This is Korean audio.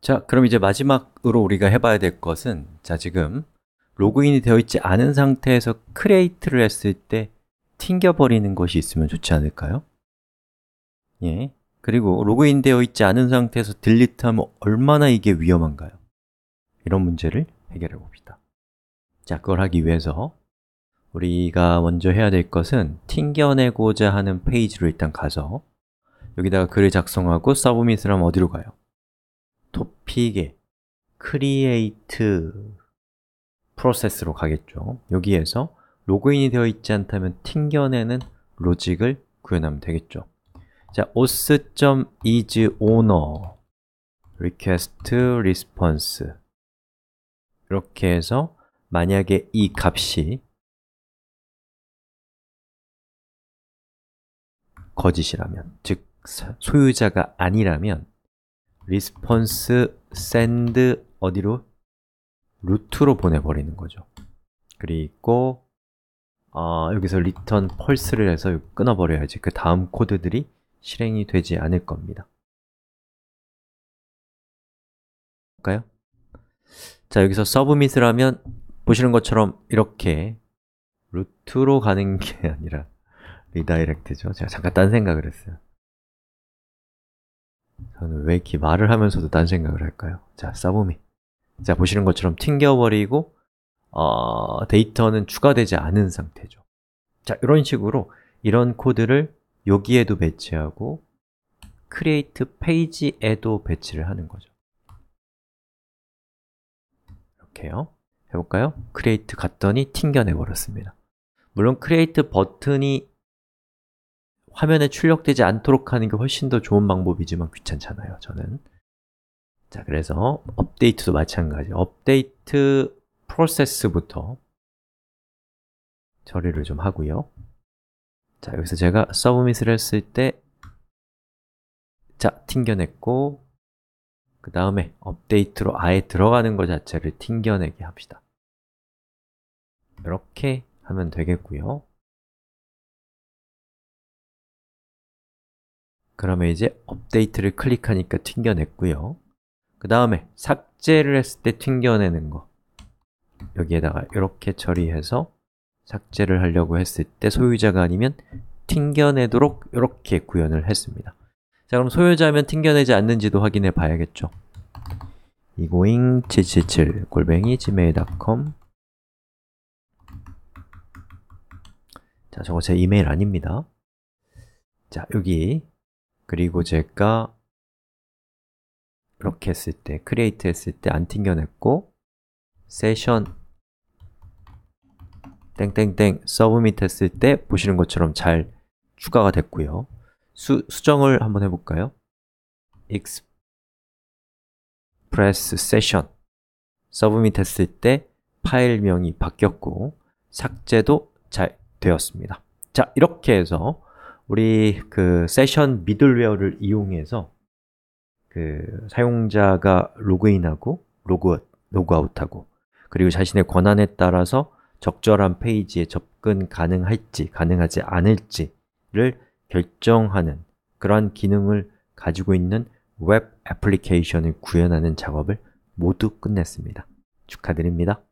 자, 그럼 이제 마지막으로 우리가 해봐야 될 것은 자, 지금 로그인이 되어 있지 않은 상태에서 크레이트를 했을 때 튕겨버리는 것이 있으면 좋지 않을까요? 예, 그리고 로그인 되어 있지 않은 상태에서 딜리트하면 얼마나 이게 위험한가요? 이런 문제를 해결해 봅시다 자, 그걸 하기 위해서 우리가 먼저 해야 될 것은 튕겨내고자 하는 페이지로 일단 가서 여기다가 글을 작성하고 서브밋을 하면 어디로 가요? 피게 create 프로세스로 가겠죠. 여기에서 로그인이 되어 있지 않다면 튕겨내는 로직을 구현하면 되겠죠. 자, os.isOwner request response 이렇게 해서 만약에 이 값이 거짓이라면, 즉 소유자가 아니라면 response send 어디로? 루트로 보내버리는 거죠. 그리고 어, 여기서 return pulse를 해서 끊어버려야지 그 다음 코드들이 실행이 되지 않을 겁니다. 볼까요? 자, 여기서 submit을 하면 보시는 것처럼 이렇게 루트로 가는 게 아니라 리다이렉트죠. 제가 잠깐 딴 생각을 했어요. 저는 왜 이렇게 말을 하면서도 딴 생각을 할까요? 자, 싸보미. 자, 보시는 것처럼 튕겨버리고, 어, 데이터는 추가되지 않은 상태죠. 자, 이런 식으로 이런 코드를 여기에도 배치하고, create page에도 배치를 하는 거죠. 이렇게요. 해볼까요? create 갔더니 튕겨내버렸습니다. 물론 create 버튼이 화면에 출력되지 않도록 하는 게 훨씬 더 좋은 방법이지만 귀찮잖아요, 저는. 자, 그래서 업데이트도 마찬가지. 업데이트 프로세스부터 처리를 좀 하고요. 자, 여기서 제가 서브밋을 했을 때 자, 튕겨냈고 그 다음에 업데이트로 아예 들어가는 것 자체를 튕겨내게 합시다. 이렇게 하면 되겠고요. 그러면 이제 업데이트를 클릭하니까 튕겨냈고요 그 다음에 삭제를 했을 때 튕겨내는 거 여기에다가 이렇게 처리해서 삭제를 하려고 했을 때 소유자가 아니면 튕겨내도록 이렇게 구현을 했습니다 자 그럼 소유자면 튕겨내지 않는지도 확인해 봐야겠죠 이고잉 777 골뱅이 gmail.com 자, 저거 제 이메일 아닙니다 자, 여기 그리고 제가 이렇게 했을 때, 크리에이트 했을 때 안 튕겨냈고 세션 땡땡땡 서브밋 했을 때 보시는 것처럼 잘 추가가 됐고요 수, 수정을 한번 해볼까요? express session 서브밋 했을 때 파일명이 바뀌었고 삭제도 잘 되었습니다 자, 이렇게 해서 우리 그 세션 미들웨어를 이용해서 그 사용자가 로그인하고 로그아웃, 로그아웃하고 그리고 자신의 권한에 따라서 적절한 페이지에 접근 가능할지 가능하지 않을지를 결정하는 그러한 기능을 가지고 있는 웹 애플리케이션을 구현하는 작업을 모두 끝냈습니다. 축하드립니다.